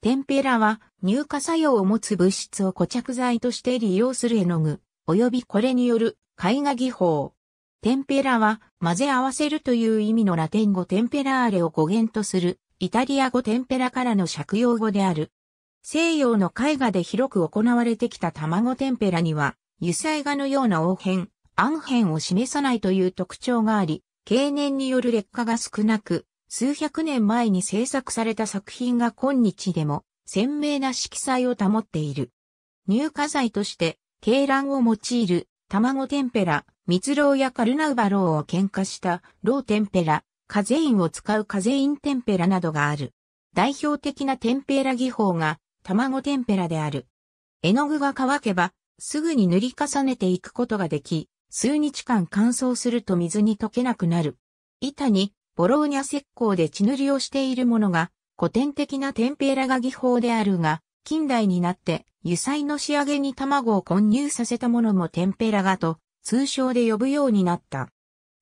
テンペラは乳化作用を持つ物質を固着剤として利用する絵の具、及びこれによる絵画技法。テンペラは混ぜ合わせるという意味のラテン語テンペラーレを語源とするイタリア語テンペラからの借用語である。西洋の絵画で広く行われてきた卵テンペラには油彩画のような黄片、暗片を示さないという特徴があり、経年による劣化が少なく、数百年前に制作された作品が今日でも鮮明な色彩を保っている。乳化剤として、鶏卵を用いる、卵テンペラ、蜜蝋やカルナウバロウを喧嘩した、ローテンペラ、カゼインを使うカゼインテンペラなどがある。代表的なテンペラ技法が、卵テンペラである。絵の具が乾けば、すぐに塗り重ねていくことができ、数日間乾燥すると水に溶けなくなる。板にボローニャ石膏で血塗りをしているものが、古典的なテンペラが技法であるが、近代になって油彩の仕上げに卵を混入させたものもテンペラガと通称で呼ぶようになった。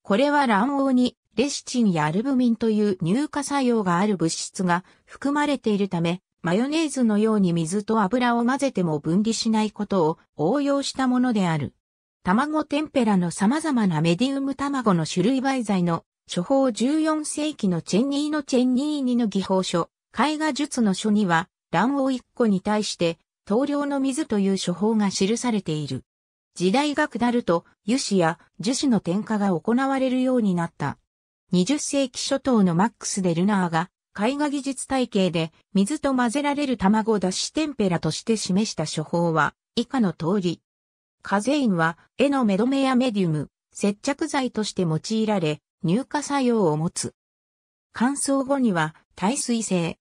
これは卵黄にレシチンやアルブミンという乳化作用がある物質が含まれているため、マヨネーズのように水と油を混ぜても分離しないことを応用したものである。卵テンペラの様々なメディウム卵の種類媒材の処方14世紀のチェンニーのチェンニーニの技法書、絵画術の書には、卵黄1個に対して、等量の水という処方が記されている。時代が下ると、油脂や樹脂の添加が行われるようになった。20世紀初頭のマックス・デルナーが、絵画技術体系で、水と混ぜられる卵出しテンペラとして示した処方は、以下の通り。カゼインは、絵の目止めやメディウム、接着剤として用いられ、乳化作用を持つ。乾燥後には耐水性。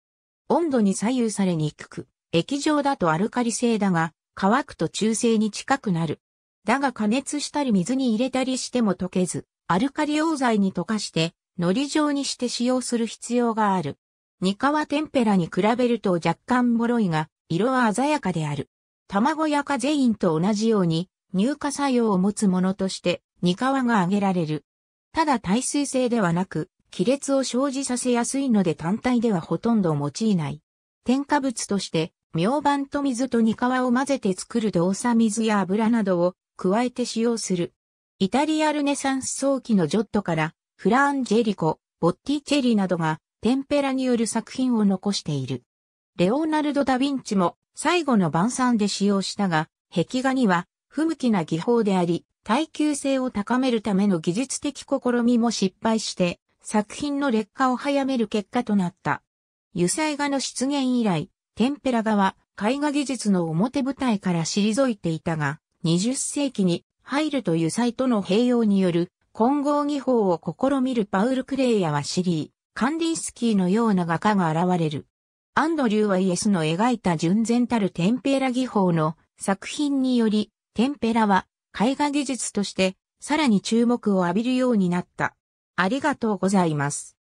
温度に左右されにくく、液状だとアルカリ性だが、乾くと中性に近くなる。だが加熱したり水に入れたりしても溶けず、アルカリ溶剤に溶かして、糊状にして使用する必要がある。ニカはテンペラに比べると若干脆いが、色は鮮やかである。卵やカゼインと同じように、乳化作用を持つものとして、ニカワが挙げられる。ただ耐水性ではなく、亀裂を生じさせやすいので単体ではほとんど用いない。添加物として、明板と水と煮皮を混ぜて作る動作水や油などを加えて使用する。イタリアルネサンス早期のジョットから、フラーン・ジェリコ、ボッティ・チェリなどが、テンペラによる作品を残している。レオナルド・ダ・ヴィンチも、最後の晩餐で使用したが、壁画には、不向きな技法であり、耐久性を高めるための技術的試みも失敗して、作品の劣化を早める結果となった。油彩画の出現以来、テンペラ画は絵画技術の表舞台から退いていたが、20世紀に入ると油彩との併用による混合技法を試みるパウル・クレイヤはシリー、カンディンスキーのような画家が現れる。アンドリューはイエスの描いた純然たるテンペラ技法の作品によりテンペラは絵画技術としてさらに注目を浴びるようになった。ありがとうございます。